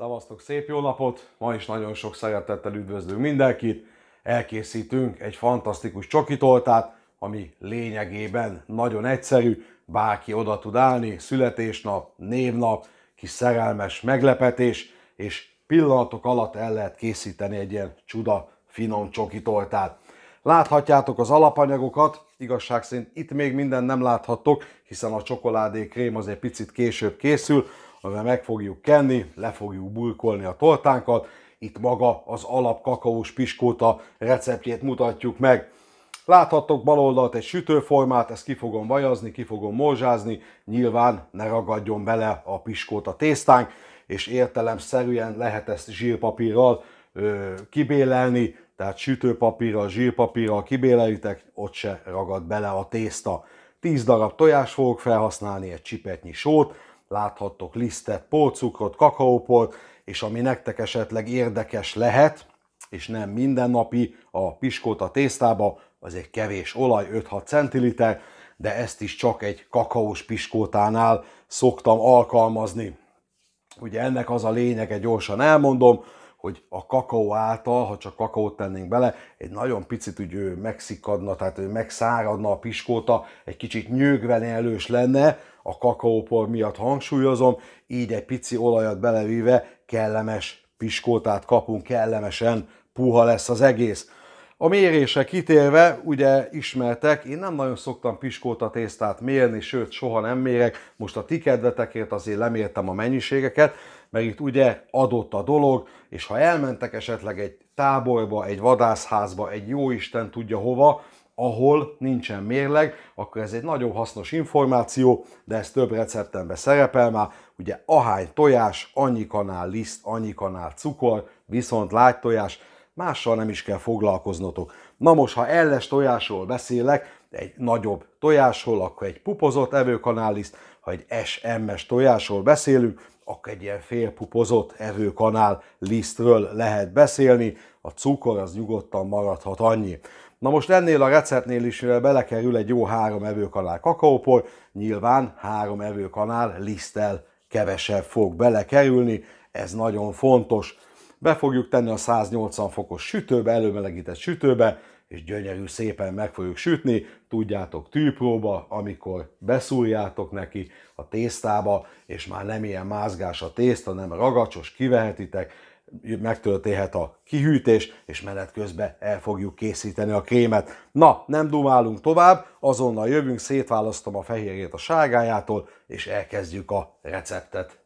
Szavaztok, szép jó napot! Ma is nagyon sok szeretettel üdvözlünk mindenkit. Elkészítünk egy fantasztikus csokitoltát, ami lényegében nagyon egyszerű, bárki oda tud állni, születésnap, névnap, kis szerelmes meglepetés, és pillanatok alatt el lehet készíteni egy ilyen csuda finom csokitoltát. Láthatjátok az alapanyagokat, igazság szerint itt még minden nem láthattok, hiszen a csokoládé krém az egy picit később készül, amivel meg fogjuk kenni, le fogjuk bulkolni a tortánkat. Itt maga az alap kakaós piskóta receptjét mutatjuk meg. Láthattok oldalt egy sütőformát, ezt ki fogom vajazni, ki fogom morzsázni, nyilván ne ragadjon bele a piskóta tésztánk, és értelemszerűen lehet ezt zsírpapírral ö, kibélelni, tehát sütőpapírral, zsírpapírral kibélelitek, ott se ragad bele a tészta. 10 darab tojás fogok felhasználni, egy csipetnyi sót, láthattok lisztet, polcukrot, kakaópolt, és ami nektek esetleg érdekes lehet, és nem mindennapi, a piskóta tésztába, az egy kevés olaj, 5-6 centiliter, de ezt is csak egy kakaós piskótánál szoktam alkalmazni. Ugye ennek az a lényege, gyorsan elmondom, hogy a kakaó által, ha csak kakaót tennénk bele, egy nagyon picit úgy megszikadna, tehát ő megszáradna a piskóta, egy kicsit nyögvenélős lenne, a kakaópor miatt hangsúlyozom, így egy pici olajat belevíve kellemes piskótát kapunk, kellemesen puha lesz az egész. A mérésre kitérve, ugye ismertek, én nem nagyon szoktam piskóta tésztát mérni, sőt soha nem mérek, most a ti kedvetekért azért lemértem a mennyiségeket, mert itt ugye adott a dolog, és ha elmentek esetleg egy táborba, egy vadászházba, egy jó Isten tudja hova, ahol nincsen mérleg, akkor ez egy nagyon hasznos információ, de ez több receptemben szerepel már. Ugye ahány tojás, annyi kanál liszt, annyi kanál cukor, viszont lágy tojás, mással nem is kell foglalkoznotok. Na most, ha elles tojásról beszélek, egy nagyobb tojásról, akkor egy pupozott liszt. ha egy SMS tojásról beszélünk, akkor egy ilyen félpupozott evőkanál lisztről lehet beszélni, a cukor az nyugodtan maradhat annyi. Na most ennél a receptnél is belekerül egy jó három evőkanál kakaópor, nyilván három evőkanál liszttel kevesebb fog belekerülni, ez nagyon fontos. Be fogjuk tenni a 180 fokos sütőbe, előmelegített sütőbe, és gyönyörű szépen meg fogjuk sütni. Tudjátok, tűpróba, amikor beszúrjátok neki a tésztába, és már nem ilyen mázgás a tészta, nem ragacsos, kivehetitek, megtörténhet a kihűtés, és menet közben el fogjuk készíteni a krémet. Na, nem dumálunk tovább, azonnal jövünk, szétválasztom a fehérjét a sárgájától, és elkezdjük a receptet.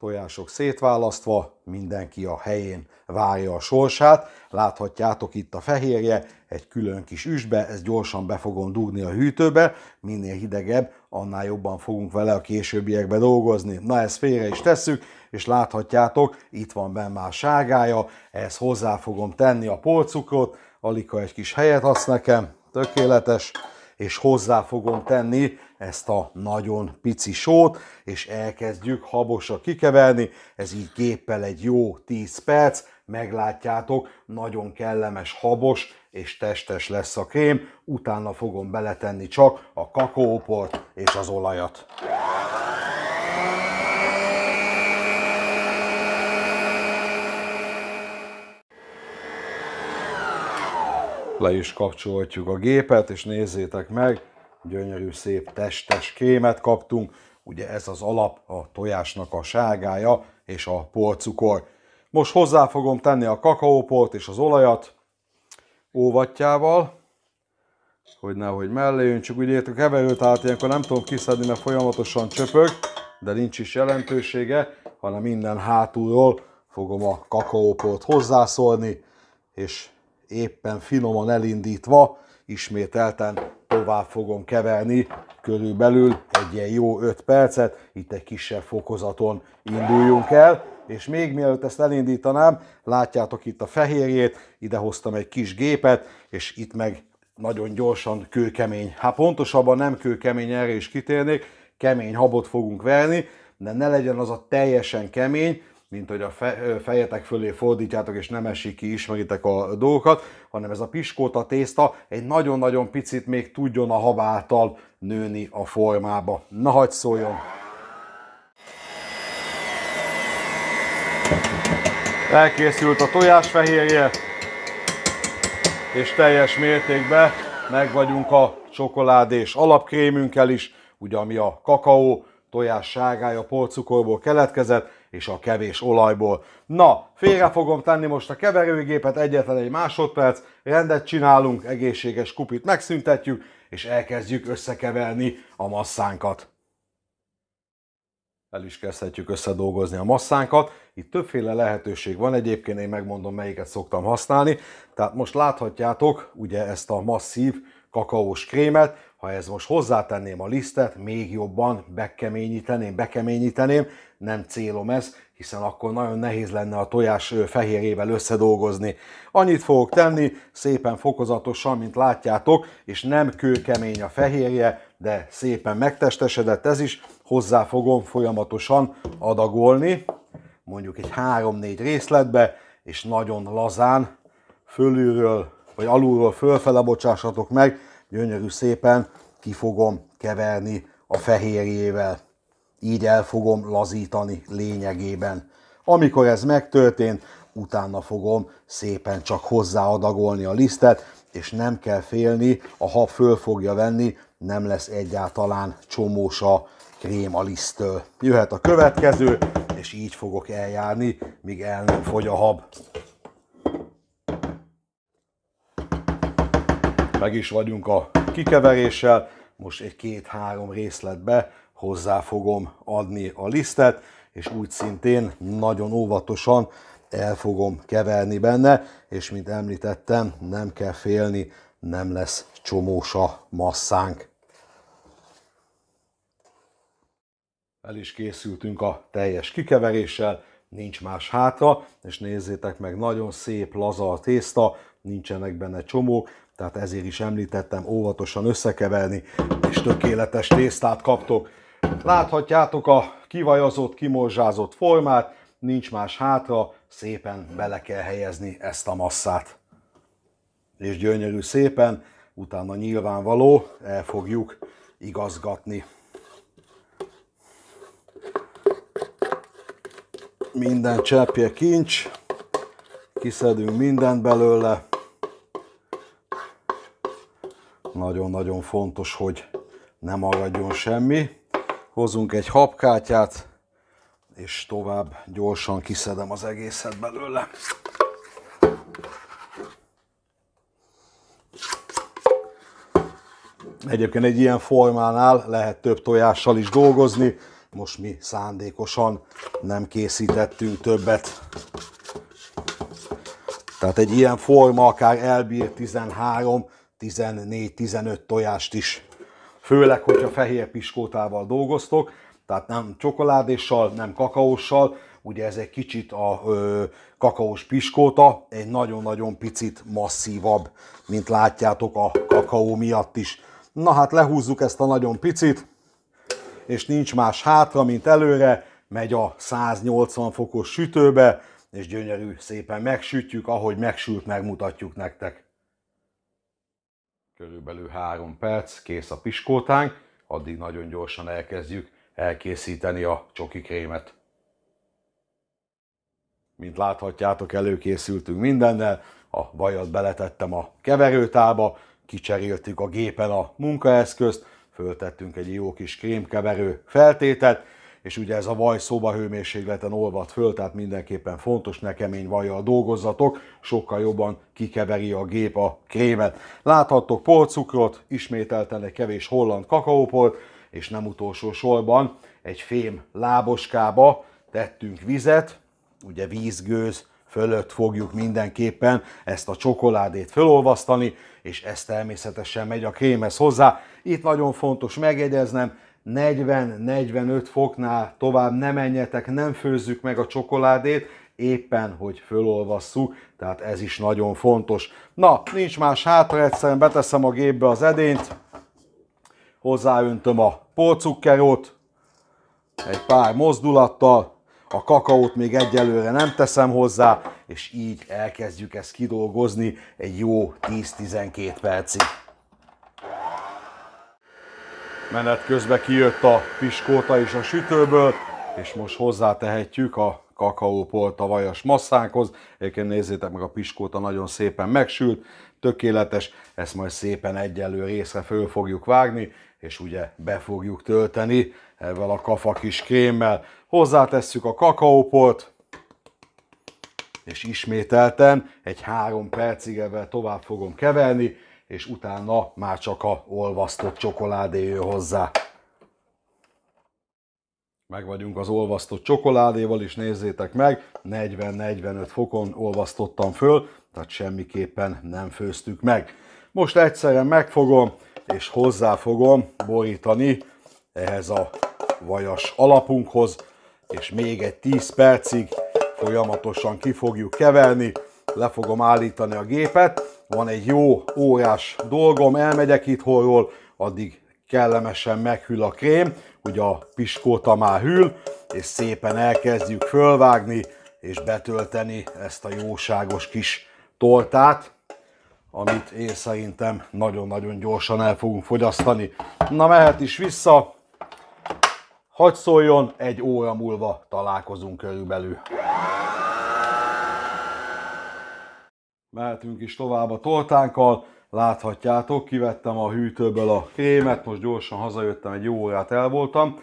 Tojások szétválasztva, mindenki a helyén várja a sorsát. Láthatjátok itt a fehérje, egy külön kis üsbe, ezt gyorsan be fogom dugni a hűtőbe, minél hidegebb, annál jobban fogunk vele a későbbiekben dolgozni. Na ezt félre is tesszük, és láthatjátok, itt van benne már sárgája, ehhez hozzá fogom tenni a polcukrot, alika egy kis helyet adsz nekem, tökéletes, és hozzá fogom tenni ezt a nagyon pici sót, és elkezdjük habosra kikeverni, ez így géppel egy jó 10 perc, meglátjátok, nagyon kellemes habos, és testes lesz a kém, utána fogom beletenni csak a kakaóport és az olajat. Le is kapcsolhatjuk a gépet, és nézzétek meg, gyönyörű szép testes kémet kaptunk, ugye ez az alap a tojásnak a ságája és a porcukor. Most hozzá fogom tenni a kakaóport és az olajat, óvatjával, hogy nehogy jön, csak úgy értük heverő, tehát ilyenkor nem tudom kiszedni, mert folyamatosan csöpög, de nincs is jelentősége, hanem minden hátulról fogom a kakaóport hozzászólni, és éppen finoman elindítva ismételten tovább fogom keverni körülbelül egy ilyen jó 5 percet, itt egy kisebb fokozaton induljunk el, és még mielőtt ezt elindítanám, látjátok itt a fehérjét, ide hoztam egy kis gépet, és itt meg nagyon gyorsan kőkemény, hát pontosabban nem kőkemény, erre is kitérnék, kemény habot fogunk verni, de ne legyen az a teljesen kemény, mint hogy a fejetek fölé fordítjátok, és nem esik ki, ismeritek a dolgokat, hanem ez a piskóta tészta egy nagyon-nagyon picit még tudjon a habáltal nőni a formába. Na, hagyd szóljon! Elkészült a tojásfehérje, és teljes mértékben meg vagyunk a csokoládés alapkrémünkkel is, ugye ami a kakaó tojás sárgája, porcukorból keletkezett, és a kevés olajból. Na, félre fogom tenni most a keverőgépet, egyetlen egy másodperc, rendet csinálunk, egészséges kupit megszüntetjük, és elkezdjük összekeverni a masszánkat. El is kezdhetjük összedolgozni a masszánkat. Itt többféle lehetőség van, egyébként én megmondom, melyiket szoktam használni. Tehát most láthatjátok ugye ezt a masszív kakaós krémet, ha ez most hozzátenném a lisztet, még jobban bekeményíteném, bekeményíteném, nem célom ez, hiszen akkor nagyon nehéz lenne a tojás fehérjével összedolgozni. Annyit fogok tenni, szépen fokozatosan, mint látjátok, és nem kőkemény a fehérje, de szépen megtestesedett ez is, hozzá fogom folyamatosan adagolni, mondjuk egy 3-4 részletbe, és nagyon lazán, fölülről, vagy alulról fölfele bocsássatok meg, gyönyörű szépen ki fogom keverni a fehérjével. Így el fogom lazítani lényegében. Amikor ez megtörtént, utána fogom szépen csak hozzáadagolni a lisztet, és nem kell félni, a hab föl fogja venni, nem lesz egyáltalán csomós a krém a liszttől. Jöhet a következő, és így fogok eljárni, míg el nem fogy a hab. meg is vagyunk a kikeveréssel. Most egy két-három részletbe hozzá fogom adni a lisztet, és úgy szintén nagyon óvatosan el fogom keverni benne, és mint említettem, nem kell félni, nem lesz csomós a masszánk. El is készültünk a teljes kikeveréssel, nincs más hátra, és nézzétek meg, nagyon szép laza a tészta, nincsenek benne csomók, tehát ezért is említettem óvatosan összekeverni, és tökéletes tésztát kaptok. Láthatjátok a kivajazott, kimorzsázott formát, nincs más hátra, szépen bele kell helyezni ezt a masszát. És gyönyörű szépen, utána nyilvánvaló, el fogjuk igazgatni. Minden cseppje kincs, kiszedünk mindent belőle, nagyon-nagyon fontos, hogy ne maradjon semmi. Hozunk egy habkátyát, és tovább gyorsan kiszedem az egészet belőle. Egyébként egy ilyen formánál lehet több tojással is dolgozni, most mi szándékosan nem készítettünk többet. Tehát egy ilyen forma akár elbír 13 14-15 tojást is, főleg, hogyha fehér piskótával dolgoztok, tehát nem csokoládéssal, nem kakaóssal, ugye ez egy kicsit a ö, kakaós piskóta, egy nagyon-nagyon picit masszívabb, mint látjátok a kakaó miatt is. Na hát lehúzzuk ezt a nagyon picit, és nincs más hátra, mint előre, megy a 180 fokos sütőbe, és gyönyörű szépen megsütjük, ahogy megsült, megmutatjuk nektek körülbelül három perc, kész a piskótánk, addig nagyon gyorsan elkezdjük elkészíteni a csoki krémet. Mint láthatjátok, előkészültünk mindennel, a vajat beletettem a keverőtába, kicseréltük a gépen a munkaeszközt, föltettünk egy jó kis krémkeverő feltétet, és ugye ez a vaj szobahőmérsékleten olvad föl, tehát mindenképpen fontos, ne kemény vajjal dolgozzatok, sokkal jobban kikeveri a gép a krémet. Láthattok porcukrot, ismételten egy kevés holland kakaóport, és nem utolsó sorban egy fém láboskába tettünk vizet, ugye vízgőz fölött fogjuk mindenképpen ezt a csokoládét felolvasztani, és ez természetesen megy a krémhez hozzá. Itt nagyon fontos megjegyeznem, 40-45 foknál tovább nem menjetek, nem főzzük meg a csokoládét, éppen, hogy fölolvasszuk, tehát ez is nagyon fontos. Na, nincs más hátra, egyszerűen beteszem a gépbe az edényt, hozzáöntöm a polcukkerót, egy pár mozdulattal, a kakaót még egyelőre nem teszem hozzá, és így elkezdjük ezt kidolgozni egy jó 10-12 percig menet közben kijött a piskóta is a sütőből, és most hozzátehetjük a kakaópolta vajas masszánkhoz. Egyébként nézzétek meg, a piskóta nagyon szépen megsült, tökéletes, ezt majd szépen egyenlő részre föl fogjuk vágni, és ugye be fogjuk tölteni ezzel a kafa kis krémmel. Hozzátesszük a kakaópolt, és ismételten egy három percig ebben tovább fogom keverni, és utána már csak a olvasztott csokoládé jön hozzá. Meg vagyunk az olvasztott csokoládéval is, nézzétek meg, 40-45 fokon olvasztottam föl, tehát semmiképpen nem főztük meg. Most egyszerűen megfogom, és hozzá fogom borítani ehhez a vajas alapunkhoz, és még egy 10 percig folyamatosan ki fogjuk keverni, le fogom állítani a gépet. Van egy jó, órás dolgom, elmegyek itt holról, addig kellemesen meghűl a krém, hogy a piskóta már hűl, és szépen elkezdjük fölvágni és betölteni ezt a jóságos kis tortát, amit én szerintem nagyon-nagyon gyorsan el fogunk fogyasztani. Na mehet is vissza, hagy szóljon, egy óra múlva találkozunk körülbelül mehetünk is tovább a tortánkkal. Láthatjátok, kivettem a hűtőből a krémet, most gyorsan hazajöttem, egy jó órát el voltam.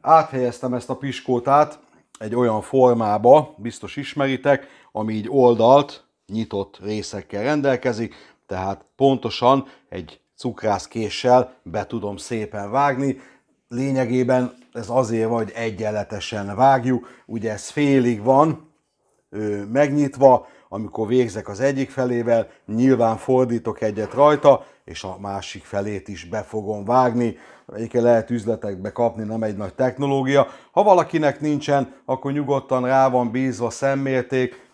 Áthelyeztem ezt a piskótát egy olyan formába, biztos ismeritek, ami így oldalt, nyitott részekkel rendelkezik, tehát pontosan egy cukrászkéssel be tudom szépen vágni. Lényegében ez azért van, hogy egyenletesen vágjuk, ugye ez félig van ő, megnyitva, amikor végzek az egyik felével, nyilván fordítok egyet rajta, és a másik felét is be fogom vágni. Egyébként lehet üzletekbe kapni, nem egy nagy technológia. Ha valakinek nincsen, akkor nyugodtan rá van bízva szemmérték,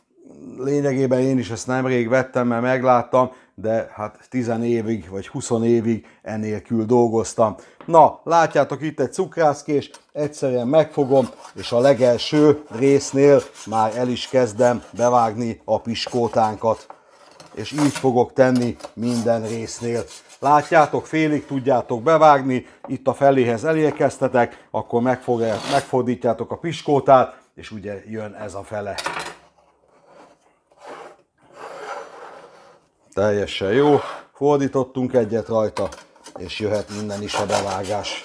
lényegében én is ezt nemrég vettem, mert megláttam, de hát 10 évig vagy 20 évig enélkül dolgoztam. Na, látjátok itt egy cukrászkés, egyszerűen megfogom, és a legelső résznél már el is kezdem bevágni a piskótánkat. És így fogok tenni minden résznél. Látjátok, félig tudjátok bevágni, itt a feléhez elérkeztetek, akkor megfordítjátok a piskótát, és ugye jön ez a fele. Teljesen jó. Fordítottunk egyet rajta, és jöhet minden is a bevágás.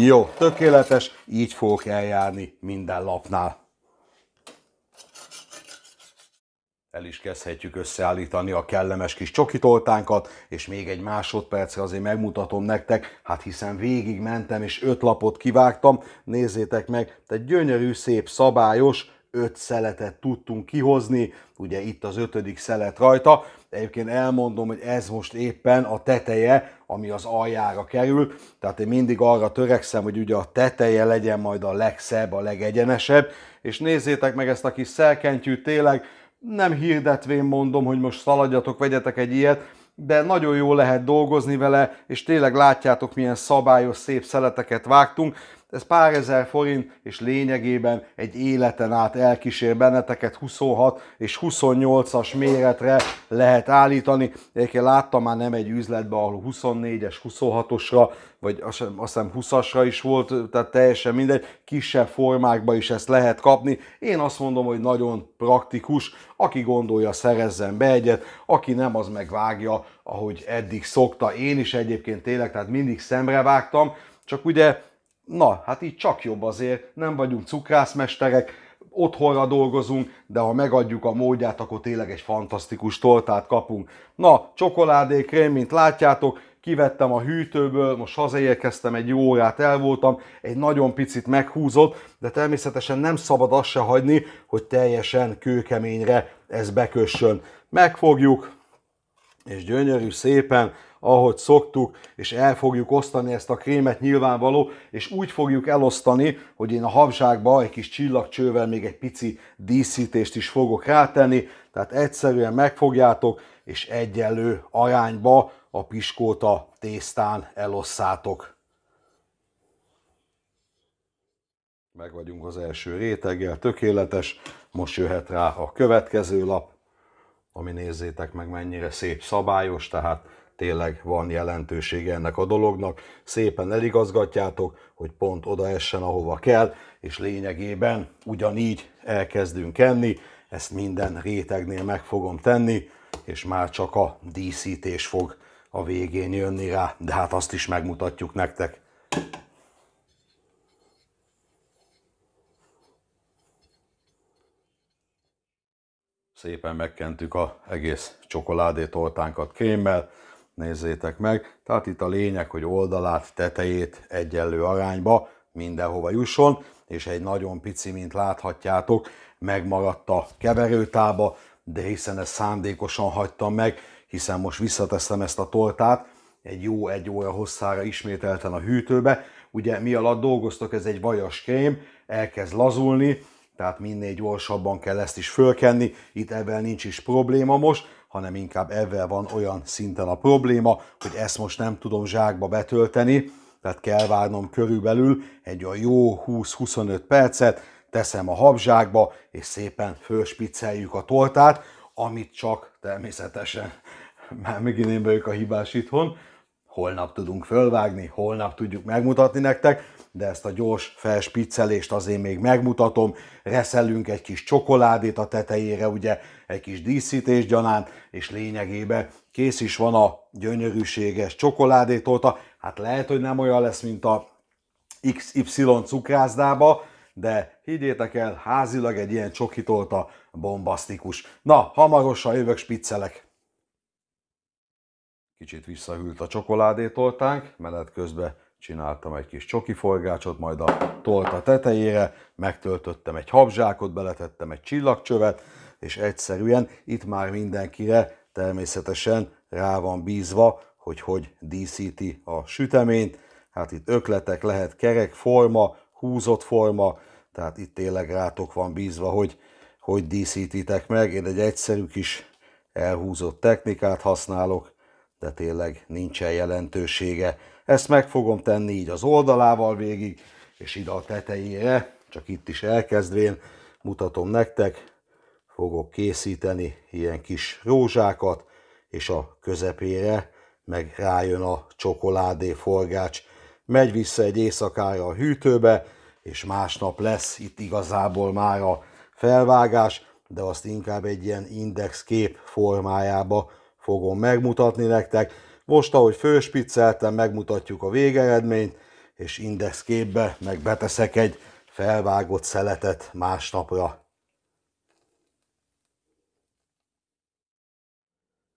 Jó, tökéletes, így fogok eljárni minden lapnál. El is kezdhetjük összeállítani a kellemes kis csokitoltánkat, és még egy másodpercre azért megmutatom nektek, hát hiszen végig mentem és öt lapot kivágtam, nézzétek meg, tehát gyönyörű, szép, szabályos, öt szeletet tudtunk kihozni, ugye itt az ötödik szelet rajta. Egyébként elmondom, hogy ez most éppen a teteje, ami az aljára kerül, tehát én mindig arra törekszem, hogy ugye a teteje legyen majd a legszebb, a legegyenesebb, és nézzétek meg ezt a kis szelkentyűt tényleg, nem hirdetvén mondom, hogy most szaladjatok, vegyetek egy ilyet, de nagyon jól lehet dolgozni vele, és tényleg látjátok, milyen szabályos, szép szeleteket vágtunk ez pár ezer forint, és lényegében egy életen át elkísér benneteket, 26 és 28-as méretre lehet állítani. Egyébként láttam már nem egy üzletbe, ahol 24-es, 26-osra, vagy azt hiszem 20-asra is volt, tehát teljesen mindegy, kisebb formákban is ezt lehet kapni. Én azt mondom, hogy nagyon praktikus, aki gondolja, szerezzen be egyet, aki nem, az megvágja, ahogy eddig szokta. Én is egyébként tényleg, tehát mindig szemre vágtam, csak ugye na, hát így csak jobb azért, nem vagyunk cukrászmesterek, otthonra dolgozunk, de ha megadjuk a módját, akkor tényleg egy fantasztikus tortát kapunk. Na, csokoládékrém, mint látjátok, kivettem a hűtőből, most hazaérkeztem, egy jó órát el voltam, egy nagyon picit meghúzott, de természetesen nem szabad azt se hagyni, hogy teljesen kőkeményre ez bekössön. Megfogjuk, és gyönyörű szépen ahogy szoktuk, és el fogjuk osztani ezt a krémet nyilvánvaló, és úgy fogjuk elosztani, hogy én a habzsákba egy kis csillagcsővel még egy pici díszítést is fogok rátenni, tehát egyszerűen megfogjátok, és egyenlő arányba a piskóta tésztán elosszátok. Meg vagyunk az első réteggel, tökéletes, most jöhet rá a következő lap, ami nézzétek meg mennyire szép szabályos, tehát tényleg van jelentősége ennek a dolognak. Szépen eligazgatjátok, hogy pont oda essen, ahova kell, és lényegében ugyanígy elkezdünk enni. Ezt minden rétegnél meg fogom tenni, és már csak a díszítés fog a végén jönni rá, de hát azt is megmutatjuk nektek. Szépen megkentük a egész csokoládé tortánkat krémmel, Nézzétek meg, tehát itt a lényeg, hogy oldalát, tetejét egyenlő arányba mindenhova jusson, és egy nagyon pici, mint láthatjátok, megmaradt a keverőtába, de hiszen ezt szándékosan hagytam meg, hiszen most visszateszem ezt a tortát, egy jó egy óra hosszára ismételten a hűtőbe. Ugye mi alatt dolgoztok, ez egy vajas krém, elkezd lazulni, tehát minél gyorsabban kell ezt is fölkenni, itt ebben nincs is probléma most, hanem inkább ezzel van olyan szinten a probléma, hogy ezt most nem tudom zsákba betölteni, tehát kell várnom körülbelül egy olyan jó 20-25 percet, teszem a habzsákba, és szépen fölspicceljük a tortát, amit csak természetesen, már megint én vagyok a hibás itthon, holnap tudunk fölvágni, holnap tudjuk megmutatni nektek, de ezt a gyors felspiccelést azért még megmutatom. Reszelünk egy kis csokoládét a tetejére, ugye egy kis díszítés gyanán, és lényegében kész is van a gyönyörűséges csokoládétolta. Hát lehet, hogy nem olyan lesz, mint a XY cukrászdába, de higgyétek el, házilag egy ilyen csokitolta bombasztikus. Na, hamarosan jövök, spiccelek! Kicsit visszahűlt a csokoládétoltánk, menet közben csináltam egy kis csoki forgácsot, majd a tolta tetejére, megtöltöttem egy habzsákot, beletettem egy csillagcsövet, és egyszerűen itt már mindenkire természetesen rá van bízva, hogy hogy díszíti a süteményt. Hát itt ökletek lehet kerek forma, húzott forma, tehát itt tényleg rátok van bízva, hogy hogy díszítitek meg. Én egy egyszerű kis elhúzott technikát használok, de tényleg nincsen jelentősége ezt meg fogom tenni így az oldalával végig, és ide a tetejére, csak itt is elkezdvén, mutatom nektek, fogok készíteni ilyen kis rózsákat, és a közepére meg rájön a csokoládé forgács. Megy vissza egy éjszakára a hűtőbe, és másnap lesz itt igazából már a felvágás, de azt inkább egy ilyen index kép formájába fogom megmutatni nektek. Most, ahogy főspicceltem, megmutatjuk a végeredményt, és indexképbe meg beteszek egy felvágott szeletet másnapra.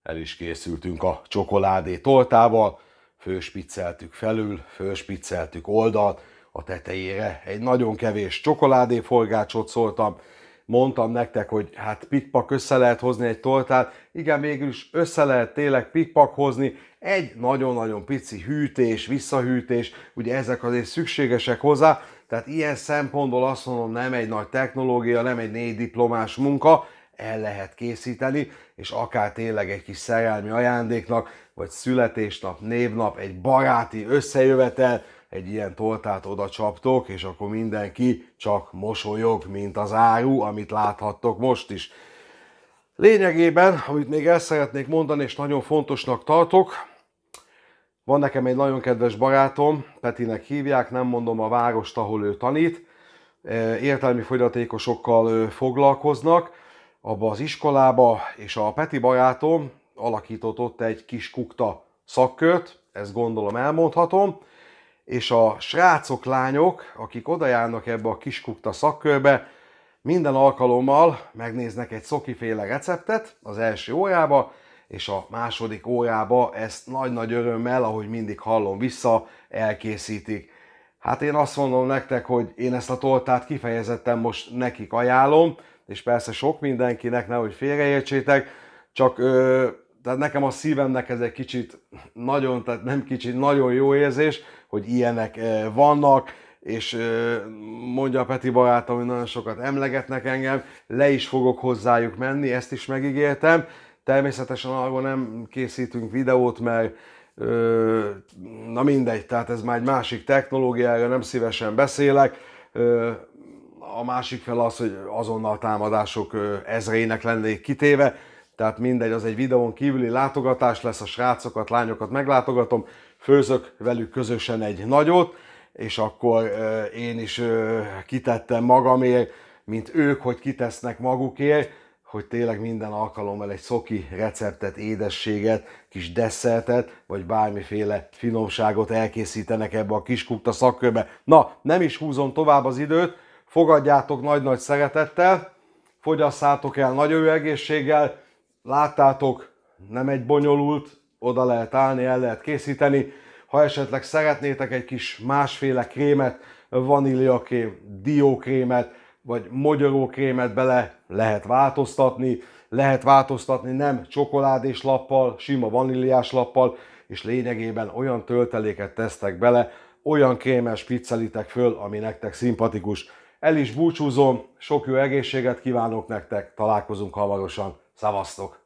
El is készültünk a csokoládé toltával, főspicceltük felül, főspicceltük oldalt, a tetejére egy nagyon kevés csokoládé forgácsot szóltam, mondtam nektek, hogy hát pikpak össze lehet hozni egy toltát, igen, mégis össze lehet tényleg pikpak hozni, egy nagyon-nagyon pici hűtés, visszahűtés, ugye ezek azért szükségesek hozzá, tehát ilyen szempontból azt mondom, nem egy nagy technológia, nem egy négy diplomás munka, el lehet készíteni, és akár tényleg egy kis szerelmi ajándéknak, vagy születésnap, névnap, egy baráti összejövetel, egy ilyen toltát oda csaptok, és akkor mindenki csak mosolyog, mint az áru, amit láthattok most is. Lényegében, amit még el szeretnék mondani, és nagyon fontosnak tartok, van nekem egy nagyon kedves barátom, Petinek hívják, nem mondom a várost, ahol ő tanít. E, értelmi fogyatékosokkal foglalkoznak abba az iskolába, és a Peti barátom alakított ott egy kis kukta szakkört, ezt gondolom elmondhatom, és a srácok, lányok, akik oda járnak ebbe a kis kukta szakkörbe, minden alkalommal megnéznek egy szokiféle receptet az első órába, és a második órába ezt nagy-nagy örömmel, ahogy mindig hallom vissza, elkészítik. Hát én azt mondom nektek, hogy én ezt a tortát kifejezetten most nekik ajánlom, és persze sok mindenkinek, nehogy félreértsétek, csak ö, tehát nekem a szívemnek ez egy kicsit nagyon, tehát nem kicsit, nagyon jó érzés, hogy ilyenek ö, vannak, és ö, mondja a Peti barátom, hogy nagyon sokat emlegetnek engem, le is fogok hozzájuk menni, ezt is megígértem, Természetesen arról nem készítünk videót, mert na mindegy, tehát ez már egy másik technológiára, nem szívesen beszélek. A másik fel az, hogy azonnal támadások ezreinek lennék kitéve, tehát mindegy, az egy videón kívüli látogatás lesz, a srácokat, lányokat meglátogatom, főzök velük közösen egy nagyot, és akkor én is kitettem magamért, mint ők, hogy kitesznek magukért hogy tényleg minden alkalommal egy szoki receptet, édességet, kis desszertet, vagy bármiféle finomságot elkészítenek ebbe a kis kukta szakkörbe. Na, nem is húzom tovább az időt, fogadjátok nagy-nagy szeretettel, fogyasszátok el nagy egészséggel, láttátok, nem egy bonyolult, oda lehet állni, el lehet készíteni. Ha esetleg szeretnétek egy kis másféle krémet, vaníliakrém, diókrémet, vagy magyarókrémet bele lehet változtatni, lehet változtatni nem csokoládés lappal, sima vaníliás lappal, és lényegében olyan tölteléket tesztek bele, olyan krémes pizzelitek föl, ami nektek szimpatikus. El is búcsúzom, sok jó egészséget kívánok nektek, találkozunk hamarosan, szavaztok!